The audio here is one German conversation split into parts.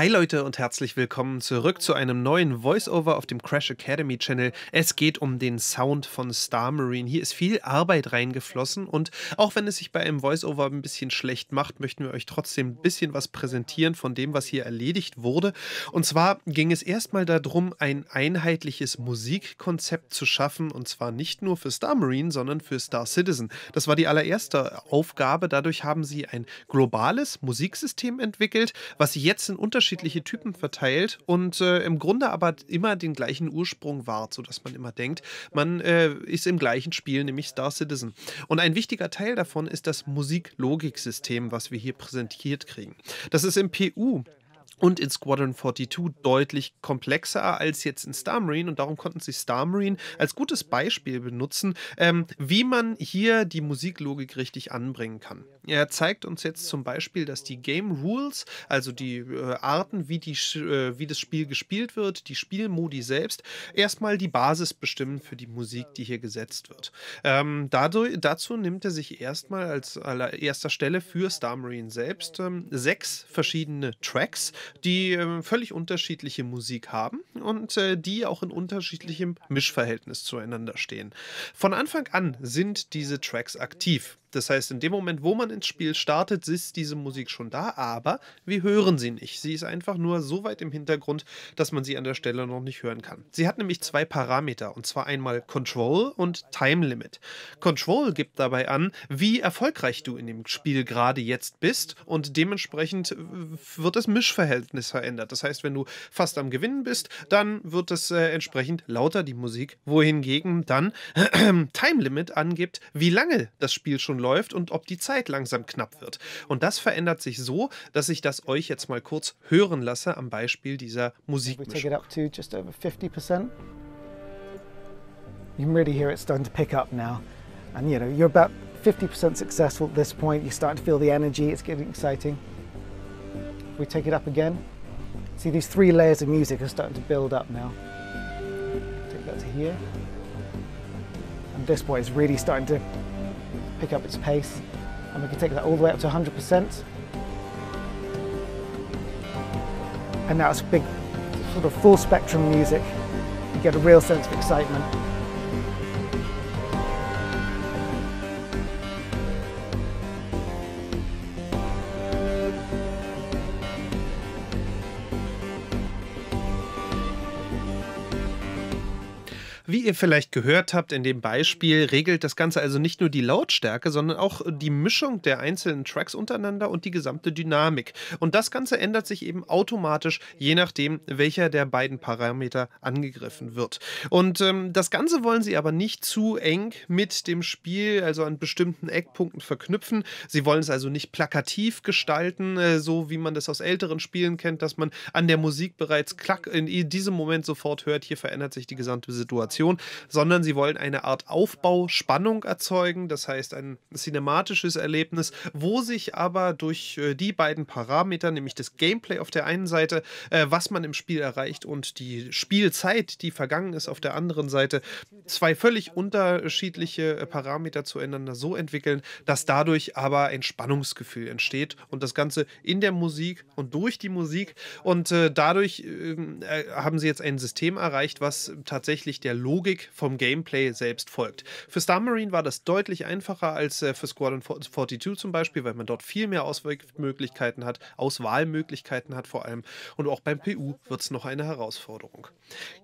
Hi Leute und herzlich willkommen zurück zu einem neuen Voiceover auf dem Crash Academy Channel. Es geht um den Sound von Star Marine. Hier ist viel Arbeit reingeflossen und auch wenn es sich bei einem Voiceover ein bisschen schlecht macht, möchten wir euch trotzdem ein bisschen was präsentieren von dem, was hier erledigt wurde. Und zwar ging es erstmal darum, ein einheitliches Musikkonzept zu schaffen und zwar nicht nur für Star Marine, sondern für Star Citizen. Das war die allererste Aufgabe. Dadurch haben sie ein globales Musiksystem entwickelt, was sie jetzt in unterschiedlichen unterschiedliche Typen verteilt und äh, im Grunde aber immer den gleichen Ursprung wahrt, sodass man immer denkt, man äh, ist im gleichen Spiel, nämlich Star Citizen. Und ein wichtiger Teil davon ist das musik system was wir hier präsentiert kriegen. Das ist im PU und in Squadron 42 deutlich komplexer als jetzt in Star Marine und darum konnten sie Star Marine als gutes Beispiel benutzen, ähm, wie man hier die Musiklogik richtig anbringen kann. Er zeigt uns jetzt zum Beispiel, dass die Game Rules, also die äh, Arten, wie, die, äh, wie das Spiel gespielt wird, die Spielmodi selbst, erstmal die Basis bestimmen für die Musik, die hier gesetzt wird. Ähm, dadurch, dazu nimmt er sich erstmal als allererster Stelle für Star Marine selbst ähm, sechs verschiedene Tracks, die äh, völlig unterschiedliche Musik haben und äh, die auch in unterschiedlichem Mischverhältnis zueinander stehen. Von Anfang an sind diese Tracks aktiv. Das heißt, in dem Moment, wo man ins Spiel startet, ist diese Musik schon da, aber wir hören sie nicht. Sie ist einfach nur so weit im Hintergrund, dass man sie an der Stelle noch nicht hören kann. Sie hat nämlich zwei Parameter, und zwar einmal Control und Time Limit. Control gibt dabei an, wie erfolgreich du in dem Spiel gerade jetzt bist und dementsprechend wird das Mischverhältnis verändert. Das heißt, wenn du fast am Gewinnen bist, dann wird es äh, entsprechend lauter die Musik, wohingegen dann Time Limit angibt, wie lange das Spiel schon läuft und ob die Zeit langsam knapp wird. Und das verändert sich so, dass ich das euch jetzt mal kurz hören lasse am Beispiel dieser Musik. You can really hear it's starting to pick up now. And you know, you're about 50% successful at this point. You're starting to feel the energy, it's getting exciting. We take it up again. See, these three layers of music are starting to build up now. Take that to here. And this point is really starting to pick up its pace and we can take that all the way up to 100%. And now it's big sort of full spectrum music. You get a real sense of excitement. Wie ihr vielleicht gehört habt in dem Beispiel, regelt das Ganze also nicht nur die Lautstärke, sondern auch die Mischung der einzelnen Tracks untereinander und die gesamte Dynamik. Und das Ganze ändert sich eben automatisch, je nachdem, welcher der beiden Parameter angegriffen wird. Und ähm, das Ganze wollen sie aber nicht zu eng mit dem Spiel, also an bestimmten Eckpunkten verknüpfen. Sie wollen es also nicht plakativ gestalten, äh, so wie man das aus älteren Spielen kennt, dass man an der Musik bereits klack in diesem Moment sofort hört, hier verändert sich die gesamte Situation. Situation, sondern sie wollen eine Art Aufbauspannung erzeugen, das heißt ein cinematisches Erlebnis, wo sich aber durch äh, die beiden Parameter, nämlich das Gameplay auf der einen Seite, äh, was man im Spiel erreicht und die Spielzeit, die vergangen ist auf der anderen Seite, zwei völlig unterschiedliche äh, Parameter zueinander so entwickeln, dass dadurch aber ein Spannungsgefühl entsteht und das Ganze in der Musik und durch die Musik und dadurch ähm, haben sie jetzt ein System erreicht, was tatsächlich der Logik Logik vom Gameplay selbst folgt. Für Star Marine war das deutlich einfacher als äh, für Squadron 42 zum Beispiel, weil man dort viel mehr Auswahlmöglichkeiten hat, Auswahlmöglichkeiten hat vor allem. Und auch beim PU wird es noch eine Herausforderung.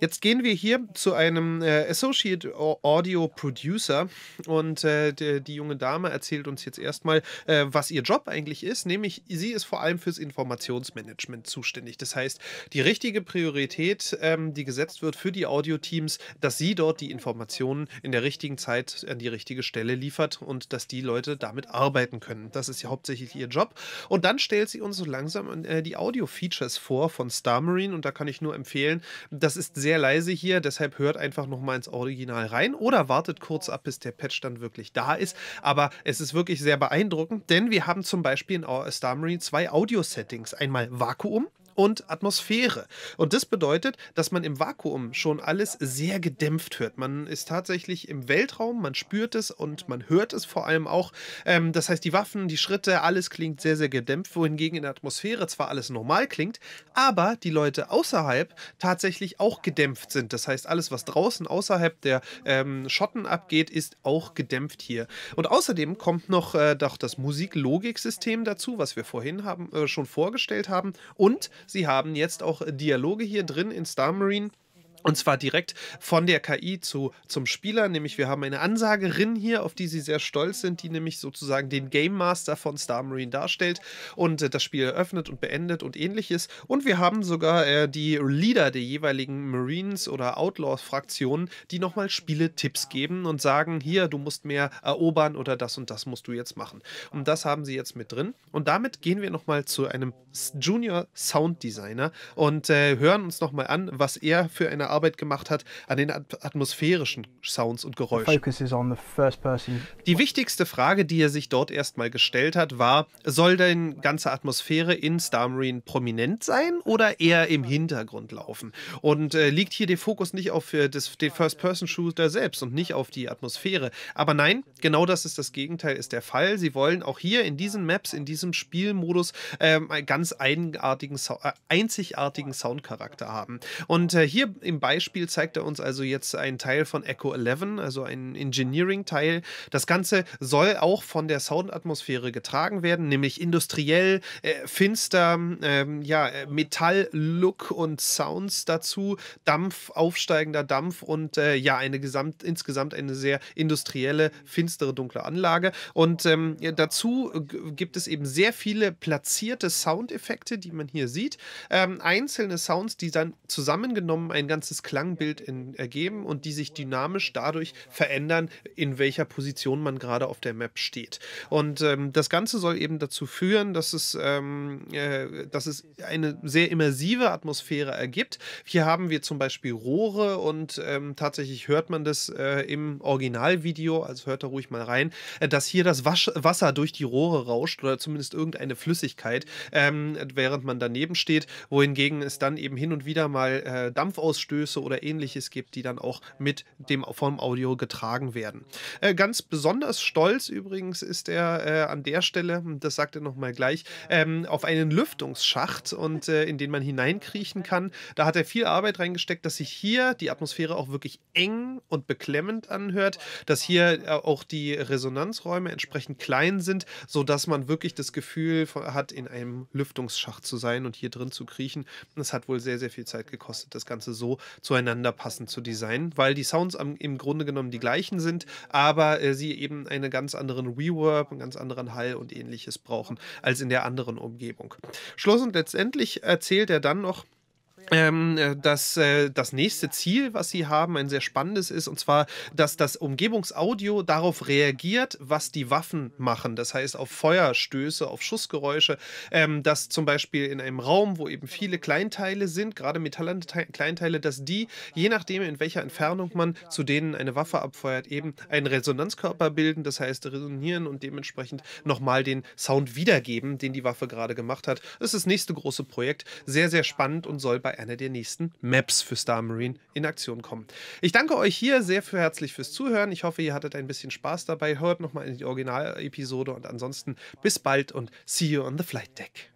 Jetzt gehen wir hier zu einem äh, Associate Audio Producer und äh, die, junge Dame erzählt uns jetzt erstmal, was ihr Job eigentlich ist, nämlich sie ist vor allem fürs Informationsmanagement zuständig. Das heißt, die richtige Priorität, ähm, die gesetzt wird für die Audio-Teams, das dass sie dort die Informationen in der richtigen Zeit an die richtige Stelle liefert und dass die Leute damit arbeiten können. Das ist ja hauptsächlich ihr Job. Und dann stellt sie uns so langsam äh, die Audio-Features vor von Star Marine und da kann ich nur empfehlen, das ist sehr leise hier, deshalb hört einfach nochmal ins Original rein oder wartet kurz ab, bis der Patch dann wirklich da ist. Aber es ist wirklich sehr beeindruckend, denn wir haben zum Beispiel in Star Marine zwei Audio-Settings. Einmal Vakuum, und Atmosphäre. Und das bedeutet, dass man im Vakuum schon alles sehr gedämpft hört. Man ist tatsächlich im Weltraum, man spürt es und man hört es vor allem auch. Ähm, das heißt, die Waffen, die Schritte, alles klingt sehr, sehr gedämpft, wohingegen in der Atmosphäre zwar alles normal klingt, aber die Leute außerhalb tatsächlich auch gedämpft sind. Das heißt, alles, was draußen außerhalb der ähm, Schotten abgeht, ist auch gedämpft hier. Und außerdem kommt noch äh, doch das Musik-Logik-System dazu, was wir vorhin haben, äh, schon vorgestellt haben. Und Sie haben jetzt auch Dialoge hier drin in Star Marine, und zwar direkt von der KI zu, zum Spieler, nämlich wir haben eine Ansagerin hier, auf die sie sehr stolz sind, die nämlich sozusagen den Game Master von Star Marine darstellt und äh, das Spiel eröffnet und beendet und ähnliches. Und wir haben sogar äh, die Leader der jeweiligen Marines oder Outlaw-Fraktionen, die nochmal Spiele-Tipps geben und sagen, hier, du musst mehr erobern oder das und das musst du jetzt machen. Und das haben sie jetzt mit drin. Und damit gehen wir nochmal zu einem Junior Sound Designer und äh, hören uns nochmal an, was er für eine Art Arbeit gemacht hat an den atmosphärischen Sounds und Geräuschen. Die wichtigste Frage, die er sich dort erstmal gestellt hat, war, soll denn ganze Atmosphäre in Star Marine prominent sein oder eher im Hintergrund laufen? Und äh, liegt hier der Fokus nicht auf äh, das, den First-Person-Shooter selbst und nicht auf die Atmosphäre? Aber nein, genau das ist das Gegenteil, ist der Fall. Sie wollen auch hier in diesen Maps, in diesem Spielmodus ähm, ganz eigenartigen, äh, einzigartigen Soundcharakter haben. Und äh, hier im dem Beispiel zeigt er uns also jetzt einen Teil von Echo 11, also einen Engineering-Teil. Das Ganze soll auch von der Soundatmosphäre getragen werden, nämlich industriell, äh, finster, ähm, ja, äh, Metall-Look und Sounds dazu, Dampf, aufsteigender Dampf und äh, ja, eine gesamt, insgesamt eine sehr industrielle, finstere, dunkle Anlage. Und ähm, dazu gibt es eben sehr viele platzierte Soundeffekte, die man hier sieht. Ähm, einzelne Sounds, die dann zusammengenommen ein ganz ganzes Klangbild in, ergeben und die sich dynamisch dadurch verändern, in welcher Position man gerade auf der Map steht. Und ähm, das Ganze soll eben dazu führen, dass es, ähm, äh, dass es eine sehr immersive Atmosphäre ergibt. Hier haben wir zum Beispiel Rohre und ähm, tatsächlich hört man das äh, im Originalvideo, also hört da ruhig mal rein, äh, dass hier das Wasch Wasser durch die Rohre rauscht oder zumindest irgendeine Flüssigkeit, ähm, während man daneben steht, wohingegen es dann eben hin und wieder mal äh, Dampf ausstößt Anstöße oder ähnliches gibt, die dann auch mit dem vom Audio getragen werden. Äh, ganz besonders stolz übrigens ist er äh, an der Stelle, das sagt er nochmal gleich, ähm, auf einen Lüftungsschacht und äh, in den man hineinkriechen kann. Da hat er viel Arbeit reingesteckt, dass sich hier die Atmosphäre auch wirklich eng und beklemmend anhört, dass hier äh, auch die Resonanzräume entsprechend klein sind, sodass man wirklich das Gefühl hat, in einem Lüftungsschacht zu sein und hier drin zu kriechen. Das hat wohl sehr, sehr viel Zeit gekostet, das Ganze so zueinander passend zu designen, weil die Sounds am, im Grunde genommen die gleichen sind, aber äh, sie eben einen ganz anderen Reverb, einen ganz anderen Hall und ähnliches brauchen als in der anderen Umgebung. Schluss und letztendlich erzählt er dann noch, ähm, äh, dass äh, das nächste Ziel, was sie haben, ein sehr spannendes ist, und zwar, dass das Umgebungsaudio darauf reagiert, was die Waffen machen. Das heißt, auf Feuerstöße, auf Schussgeräusche, ähm, dass zum Beispiel in einem Raum, wo eben viele Kleinteile sind, gerade Kleinteile, dass die, je nachdem, in welcher Entfernung man zu denen eine Waffe abfeuert, eben einen Resonanzkörper bilden, das heißt resonieren und dementsprechend nochmal den Sound wiedergeben, den die Waffe gerade gemacht hat. Das ist das nächste große Projekt. Sehr, sehr spannend und soll bei bei einer der nächsten Maps für Star Marine in Aktion kommen. Ich danke euch hier sehr für herzlich fürs Zuhören. Ich hoffe, ihr hattet ein bisschen Spaß dabei. Hört nochmal in die Originalepisode und ansonsten bis bald und see you on the flight deck.